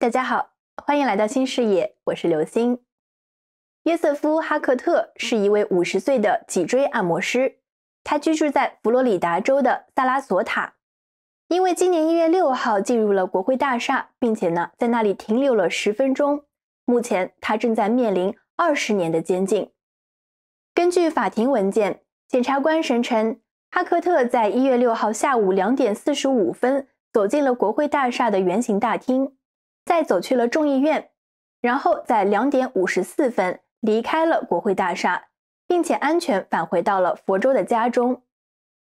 大家好，欢迎来到新视野，我是刘星。约瑟夫·哈克特是一位五十岁的脊椎按摩师，他居住在佛罗里达州的萨拉索塔。因为今年一月六号进入了国会大厦，并且呢，在那里停留了十分钟。目前他正在面临二十年的监禁。根据法庭文件，检察官声称哈克特在一月六号下午两点四十五分走进了国会大厦的圆形大厅。再走去了众议院，然后在两点五十四分离开了国会大厦，并且安全返回到了佛州的家中。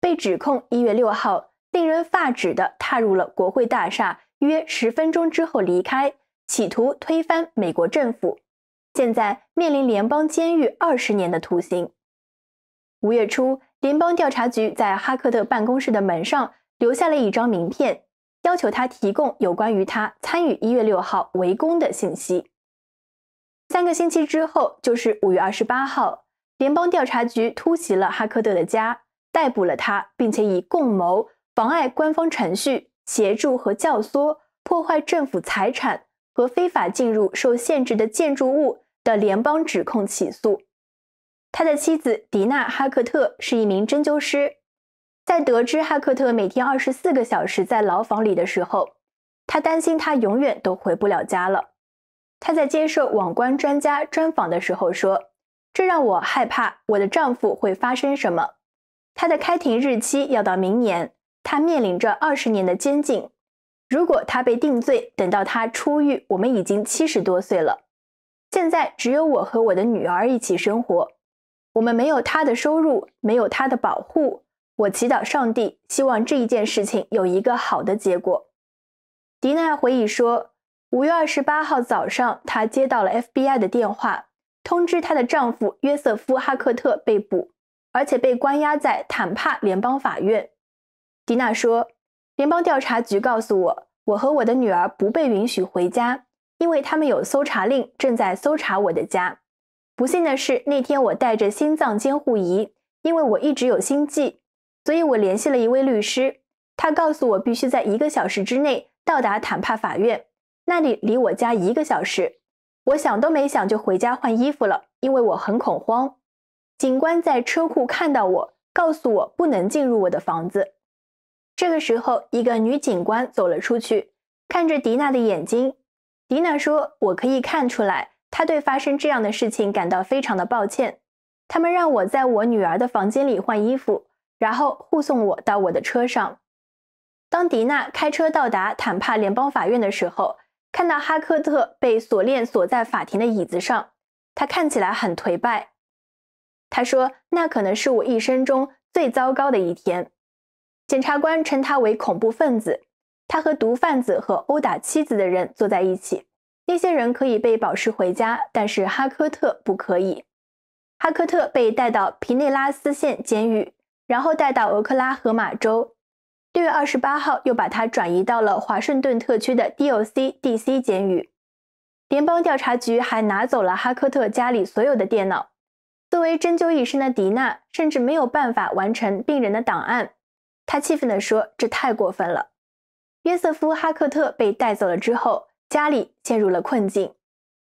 被指控一月六号令人发指的踏入了国会大厦，约十分钟之后离开，企图推翻美国政府。现在面临联邦监狱二十年的徒刑。五月初，联邦调查局在哈克特办公室的门上留下了一张名片。要求他提供有关于他参与一月六号围攻的信息。三个星期之后，就是五月二十八号，联邦调查局突袭了哈克特的家，逮捕了他，并且以共谋妨碍官方程序、协助和教唆破坏政府财产和非法进入受限制的建筑物的联邦指控起诉。他的妻子迪娜·哈克特是一名针灸师。在得知哈克特每天二十四个小时在牢房里的时候，他担心他永远都回不了家了。他在接受网关专家专访的时候说：“这让我害怕，我的丈夫会发生什么。他的开庭日期要到明年，他面临着二十年的监禁。如果他被定罪，等到他出狱，我们已经七十多岁了。现在只有我和我的女儿一起生活，我们没有他的收入，没有他的保护。”我祈祷上帝，希望这一件事情有一个好的结果。迪娜回忆说，五月二十八号早上，她接到了 FBI 的电话，通知她的丈夫约瑟夫·哈克特被捕，而且被关押在坦帕联邦法院。迪娜说，联邦调查局告诉我，我和我的女儿不被允许回家，因为他们有搜查令，正在搜查我的家。不幸的是，那天我带着心脏监护仪，因为我一直有心悸。所以我联系了一位律师，他告诉我必须在一个小时之内到达坦帕法院，那里离我家一个小时。我想都没想就回家换衣服了，因为我很恐慌。警官在车库看到我，告诉我不能进入我的房子。这个时候，一个女警官走了出去，看着迪娜的眼睛。迪娜说：“我可以看出来，她对发生这样的事情感到非常的抱歉。他们让我在我女儿的房间里换衣服。”然后护送我到我的车上。当迪娜开车到达坦帕联邦法院的时候，看到哈科特被锁链锁在法庭的椅子上，他看起来很颓败。他说：“那可能是我一生中最糟糕的一天。”检察官称他为恐怖分子。他和毒贩子和殴打妻子的人坐在一起。那些人可以被保释回家，但是哈科特不可以。哈科特被带到皮内拉斯县监狱。然后带到俄克拉荷马州，六月二十八号又把他转移到了华盛顿特区的 DOC DC 监狱。联邦调查局还拿走了哈克特家里所有的电脑。作为针灸医生的迪娜，甚至没有办法完成病人的档案。她气愤地说：“这太过分了！”约瑟夫·哈克特被带走了之后，家里陷入了困境。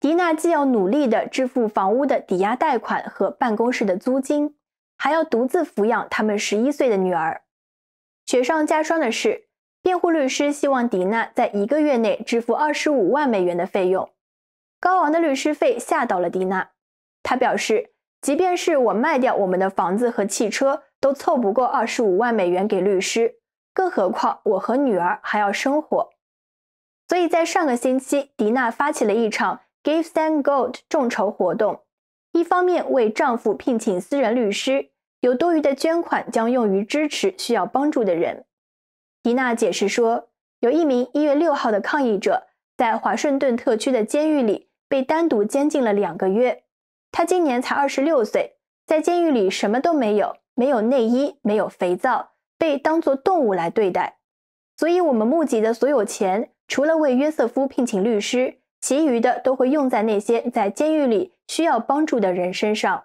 迪娜既要努力地支付房屋的抵押贷款和办公室的租金。还要独自抚养他们十一岁的女儿。雪上加霜的是，辩护律师希望迪娜在一个月内支付二十五万美元的费用。高昂的律师费吓到了迪娜。她表示，即便是我卖掉我们的房子和汽车，都凑不够二十五万美元给律师，更何况我和女儿还要生活。所以在上个星期，迪娜发起了一场 Give s a n d Gold 众筹活动，一方面为丈夫聘请私人律师。有多余的捐款将用于支持需要帮助的人。迪娜解释说，有一名一月六号的抗议者在华盛顿特区的监狱里被单独监禁了两个月。他今年才二十六岁，在监狱里什么都没有，没有内衣，没有肥皂，被当作动物来对待。所以，我们募集的所有钱，除了为约瑟夫聘请律师，其余的都会用在那些在监狱里需要帮助的人身上。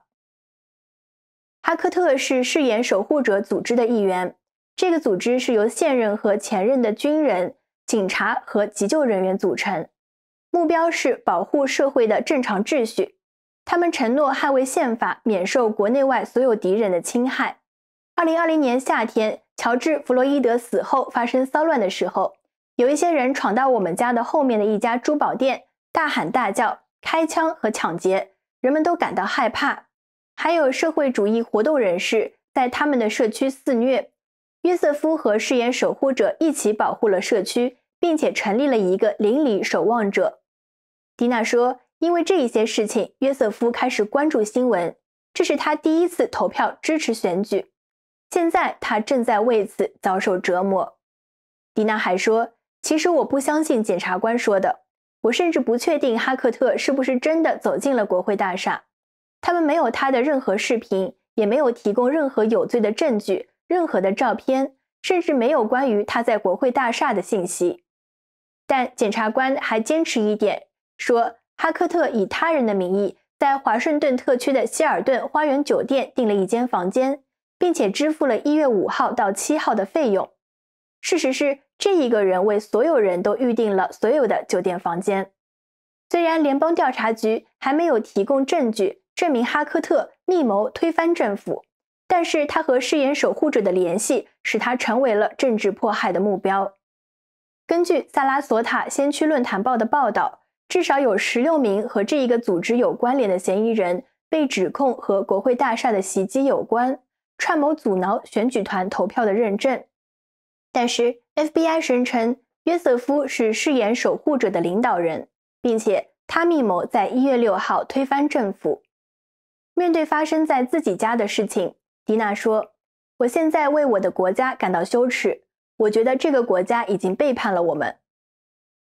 哈克特是誓言守护者组织的一员。这个组织是由现任和前任的军人、警察和急救人员组成，目标是保护社会的正常秩序。他们承诺捍卫宪法，免受国内外所有敌人的侵害。二零二零年夏天，乔治·弗洛伊德死后发生骚乱的时候，有一些人闯到我们家的后面的一家珠宝店，大喊大叫、开枪和抢劫，人们都感到害怕。还有社会主义活动人士在他们的社区肆虐。约瑟夫和饰演守护者一起保护了社区，并且成立了一个邻里守望者。蒂娜说：“因为这一些事情，约瑟夫开始关注新闻。这是他第一次投票支持选举。现在他正在为此遭受折磨。”蒂娜还说：“其实我不相信检察官说的，我甚至不确定哈克特是不是真的走进了国会大厦。”他们没有他的任何视频，也没有提供任何有罪的证据，任何的照片，甚至没有关于他在国会大厦的信息。但检察官还坚持一点，说哈克特以他人的名义在华盛顿特区的希尔顿花园酒店订了一间房间，并且支付了一月五号到七号的费用。事实是，这一个人为所有人都预定了所有的酒店房间。虽然联邦调查局还没有提供证据。证明哈科特密谋推翻政府，但是他和誓言守护者的联系使他成为了政治迫害的目标。根据萨拉索塔先驱论坛报的报道，至少有十六名和这一个组织有关联的嫌疑人被指控和国会大厦的袭击有关，串谋阻挠选举团投票的认证。但是 FBI 声称约瑟夫是誓言守护者的领导人，并且他密谋在一月六号推翻政府。面对发生在自己家的事情，迪娜说：“我现在为我的国家感到羞耻。我觉得这个国家已经背叛了我们。”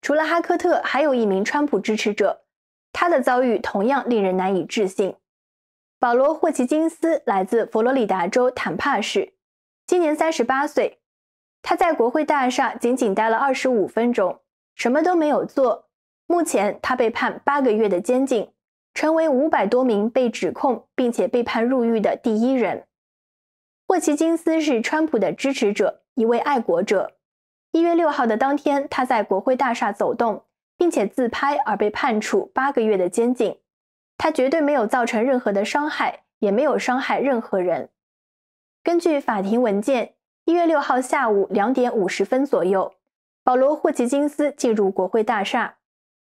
除了哈科特，还有一名川普支持者，他的遭遇同样令人难以置信。保罗·霍奇金斯来自佛罗里达州坦帕市，今年三十八岁。他在国会大厦仅仅待了二十五分钟，什么都没有做。目前，他被判八个月的监禁。成为五百多名被指控并且被判入狱的第一人。霍奇金斯是川普的支持者，一位爱国者。一月六号的当天，他在国会大厦走动并且自拍，而被判处八个月的监禁。他绝对没有造成任何的伤害，也没有伤害任何人。根据法庭文件，一月六号下午两点五十分左右，保罗·霍奇金斯进入国会大厦。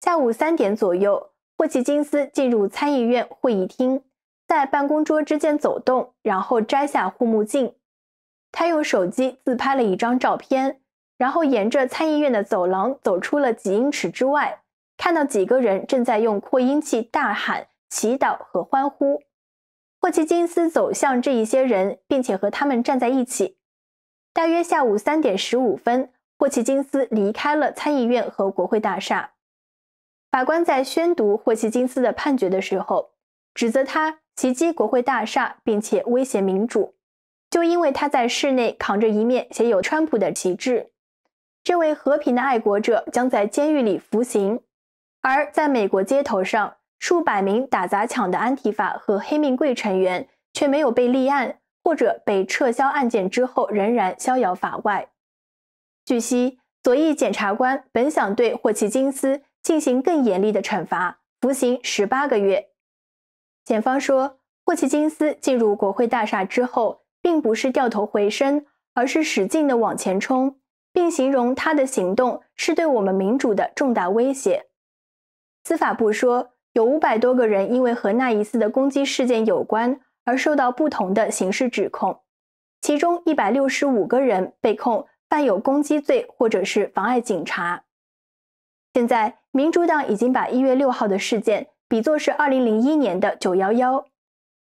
下午三点左右。霍奇金斯进入参议院会议厅，在办公桌之间走动，然后摘下护目镜。他用手机自拍了一张照片，然后沿着参议院的走廊走出了几英尺之外，看到几个人正在用扩音器大喊、祈祷和欢呼。霍奇金斯走向这一些人，并且和他们站在一起。大约下午三点十五分，霍奇金斯离开了参议院和国会大厦。法官在宣读霍奇金斯的判决的时候，指责他袭击国会大厦，并且威胁民主，就因为他在室内扛着一面写有川普的旗帜。这位和平的爱国者将在监狱里服刑，而在美国街头上，数百名打砸抢的安提法和黑命贵成员却没有被立案或者被撤销案件之后仍然逍遥法外。据悉，左翼检察官本想对霍奇金斯。进行更严厉的惩罚，服刑十八个月。检方说，霍奇金斯进入国会大厦之后，并不是掉头回身，而是使劲地往前冲，并形容他的行动是对我们民主的重大威胁。司法部说，有五百多个人因为和那一次的攻击事件有关而受到不同的刑事指控，其中一百六十五个人被控犯有攻击罪或者是妨碍警察。现在，民主党已经把一月六号的事件比作是二零零一年的九幺幺。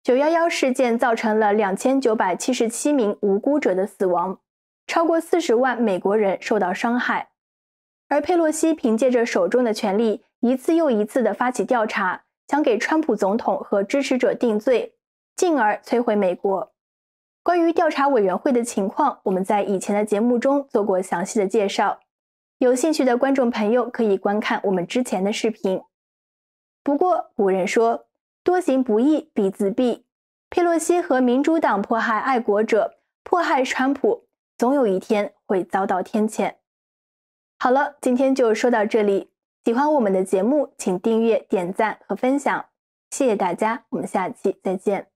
九幺幺事件造成了两千九百七十七名无辜者的死亡，超过四十万美国人受到伤害。而佩洛西凭借着手中的权力，一次又一次地发起调查，想给川普总统和支持者定罪，进而摧毁美国。关于调查委员会的情况，我们在以前的节目中做过详细的介绍。有兴趣的观众朋友可以观看我们之前的视频。不过古人说：“多行不义必自毙。”佩洛西和民主党迫害爱国者，迫害川普，总有一天会遭到天谴。好了，今天就说到这里。喜欢我们的节目，请订阅、点赞和分享。谢谢大家，我们下期再见。